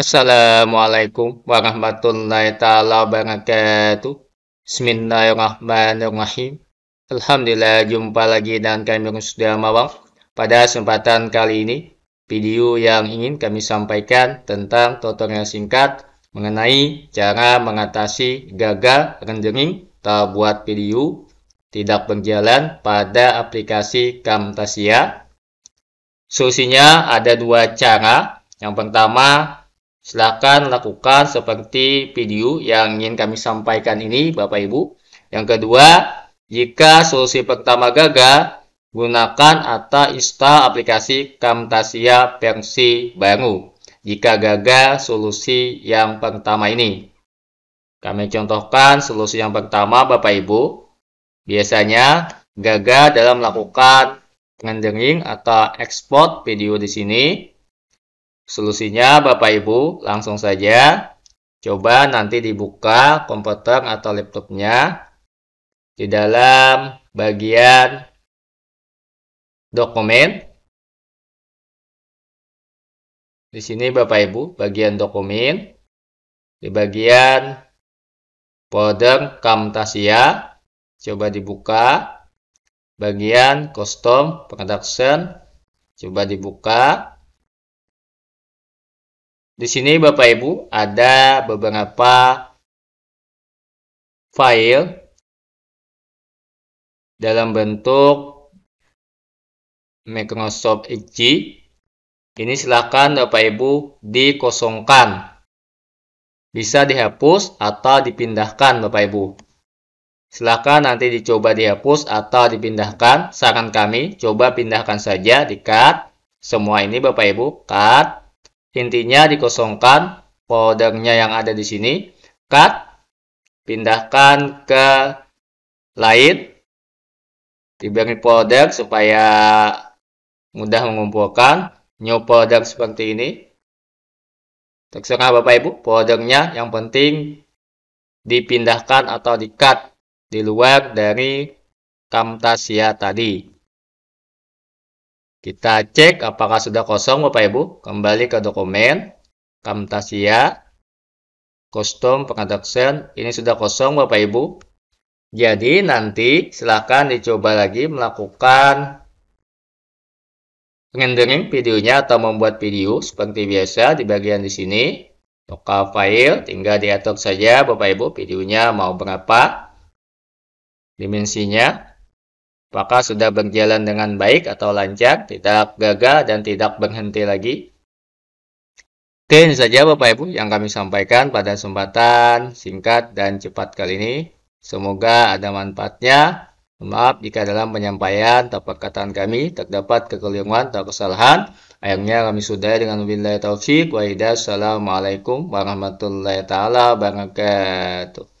Assalamualaikum warahmatullahi taala wabarakatuh. Bismillahirrahmanirrahim. Alhamdulillah jumpa lagi dengan kami yang sudah mawang. Pada kesempatan kali ini, video yang ingin kami sampaikan tentang tutorial singkat mengenai cara mengatasi gagal rendering buat video tidak berjalan pada aplikasi Camtasia. Solusinya ada dua cara. Yang pertama Silakan lakukan seperti video yang ingin kami sampaikan ini, Bapak Ibu. Yang kedua, jika solusi pertama gagal, gunakan atau install aplikasi Camtasia versi baru. Jika gagal solusi yang pertama ini. Kami contohkan solusi yang pertama, Bapak Ibu. Biasanya gagal dalam melakukan rendering atau ekspor video di sini. Solusinya Bapak Ibu langsung saja coba nanti dibuka komputer atau laptopnya di dalam bagian dokumen. Di sini Bapak Ibu bagian dokumen di bagian folder Camtasia coba dibuka bagian custom production coba dibuka di sini Bapak Ibu ada beberapa file dalam bentuk Microsoft Edge. Ini silakan Bapak Ibu dikosongkan. Bisa dihapus atau dipindahkan Bapak Ibu. Silakan nanti dicoba dihapus atau dipindahkan. Saran kami coba pindahkan saja di card. Semua ini Bapak Ibu card intinya dikosongkan foldernya yang ada di sini cut pindahkan ke lain diberi folder supaya mudah mengumpulkan new folder seperti ini terserah bapak ibu foldernya yang penting dipindahkan atau di cut di luar dari Camtasia tadi kita cek apakah sudah kosong Bapak Ibu. Kembali ke dokumen, Camtasia, custom production. Ini sudah kosong Bapak Ibu. Jadi nanti silahkan dicoba lagi melakukan rendering videonya atau membuat video seperti biasa di bagian di sini. Buka file, tinggal diatur saja Bapak Ibu videonya mau berapa dimensinya Apakah sudah berjalan dengan baik atau lancar, tidak gagal dan tidak berhenti lagi. Oke, ini saja Bapak Ibu yang kami sampaikan pada kesempatan singkat dan cepat kali ini. Semoga ada manfaatnya. Maaf jika dalam penyampaian atau perkataan kami terdapat kekeliruan atau kesalahan. Akhirnya kami sudah dengan wilayah taufiq wa hidayah. Assalamualaikum warahmatullahi taala wabarakatuh.